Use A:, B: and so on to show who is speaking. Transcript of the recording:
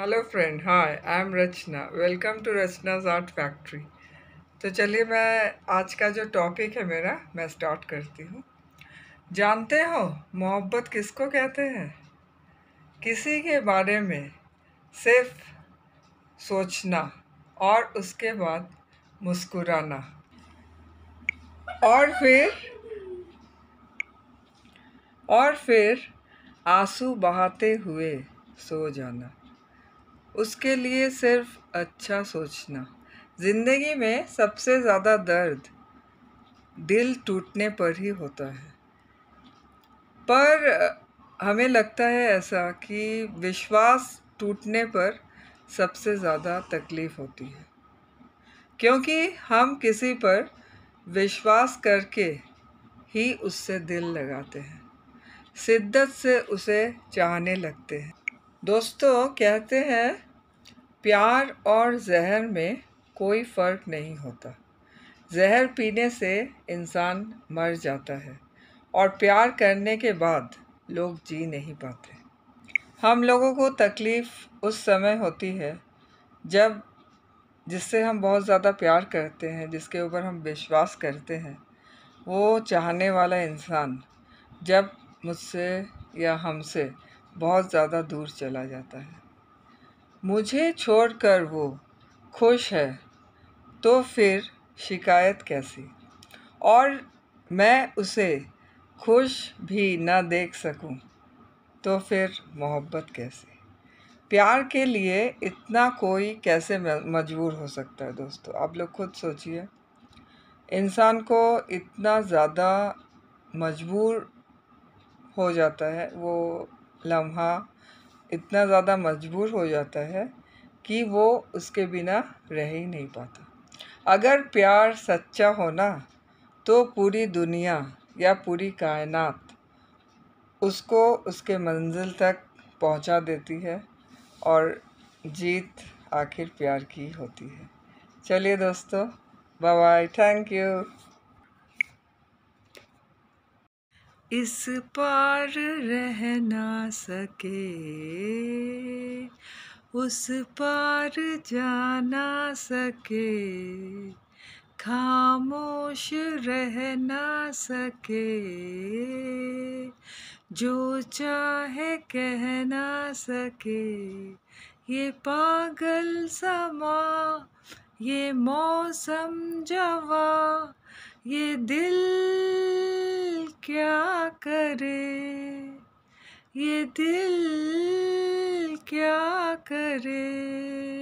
A: hello friend hi I am Rachna welcome to Rachna's art factory तो चलिए मैं आज का जो टॉपिक है मेरा मैं स्टार्ट करती हूँ जानते हो मोहब्बत किसको कहते हैं किसी के बारे में सिर्फ सोचना और उसके बाद मुस्कुराना और फिर और फिर आंसू बहाते हुए सो जाना उसके लिए सिर्फ अच्छा सोचना ज़िंदगी में सबसे ज़्यादा दर्द दिल टूटने पर ही होता है पर हमें लगता है ऐसा कि विश्वास टूटने पर सबसे ज़्यादा तकलीफ़ होती है क्योंकि हम किसी पर विश्वास करके ही उससे दिल लगाते हैं शिद्दत से उसे चाहने लगते हैं दोस्तों कहते हैं प्यार और जहर में कोई फ़र्क नहीं होता जहर पीने से इंसान मर जाता है और प्यार करने के बाद लोग जी नहीं पाते हम लोगों को तकलीफ़ उस समय होती है जब जिससे हम बहुत ज़्यादा प्यार करते हैं जिसके ऊपर हम विश्वास करते हैं वो चाहने वाला इंसान जब मुझसे या हमसे बहुत ज़्यादा दूर चला जाता है मुझे छोड़कर वो खुश है तो फिर शिकायत कैसी और मैं उसे खुश भी ना देख सकूं, तो फिर मोहब्बत कैसी प्यार के लिए इतना कोई कैसे मजबूर हो सकता है दोस्तों आप लोग खुद सोचिए इंसान को इतना ज़्यादा मजबूर हो जाता है वो लम्हा इतना ज़्यादा मजबूर हो जाता है कि वो उसके बिना रह ही नहीं पाता अगर प्यार सच्चा होना तो पूरी दुनिया या पूरी कायनात उसको उसके मंजिल तक पहुंचा देती है और जीत आखिर प्यार की होती है चलिए दोस्तों बाय बाय थैंक यू इस
B: पार रह ना सके उस पार जा ना सके खामोश रह ना सके जो चाहे कह ना सके ये पागल समा ये मौसम जवा ये दिल क्या करे ये दिल क्या करे